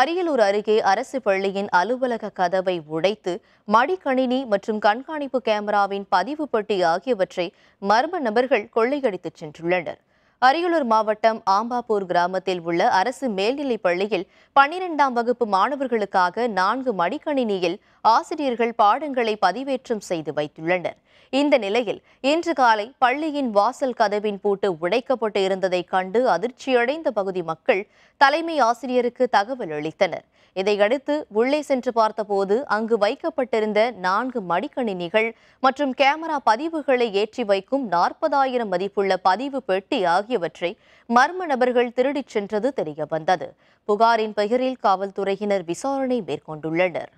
அரியலூர் அருகே அரசு பள்ளியின் அலுவலக கதவை உடைத்து மடிக்கணினி மற்றும் கண்காணிப்பு கேமராவின் பதிவு பெட்டி ஆகியவற்றை மர்ம நபர்கள் கொள்ளையடித்துச் சென்றுள்ளனர் அரியலூர் மாவட்டம் ஆம்பாப்பூர் கிராமத்தில் உள்ள அரசு மேல்நிலைப் பள்ளியில் பன்னிரெண்டாம் வகுப்பு மாணவர்களுக்காக நான்கு மடிக்கணினியில் ஆசிரியர்கள் பாடங்களை பதிவேற்றம் செய்து வைத்துள்ளனர் இந்த நிலையில் இன்று காலை பள்ளியின் வாசல் கதவின் பூட்டு உடைக்கப்பட்டு இருந்ததைக் கண்டு அதிர்ச்சியடைந்த பகுதி மக்கள் தலைமை ஆசிரியருக்கு தகவல் அளித்தனர் இதையடுத்து உள்ளே சென்று பார்த்தபோது அங்கு வைக்கப்பட்டிருந்த நான்கு மடிக்கணினிகள் மற்றும் கேமரா பதிவுகளை ஏற்றி வைக்கும் நாற்பதாயிரம் மதிப்புள்ள பதிவு பெட்டி ஆகிய ஆகியவற்றை மர்ம நபர்கள் திருடிச் சென்றது தெரியவந்தது புகாரின் பெயரில் காவல்துறையினர் விசாரணை மேற்கொண்டுள்ளனர்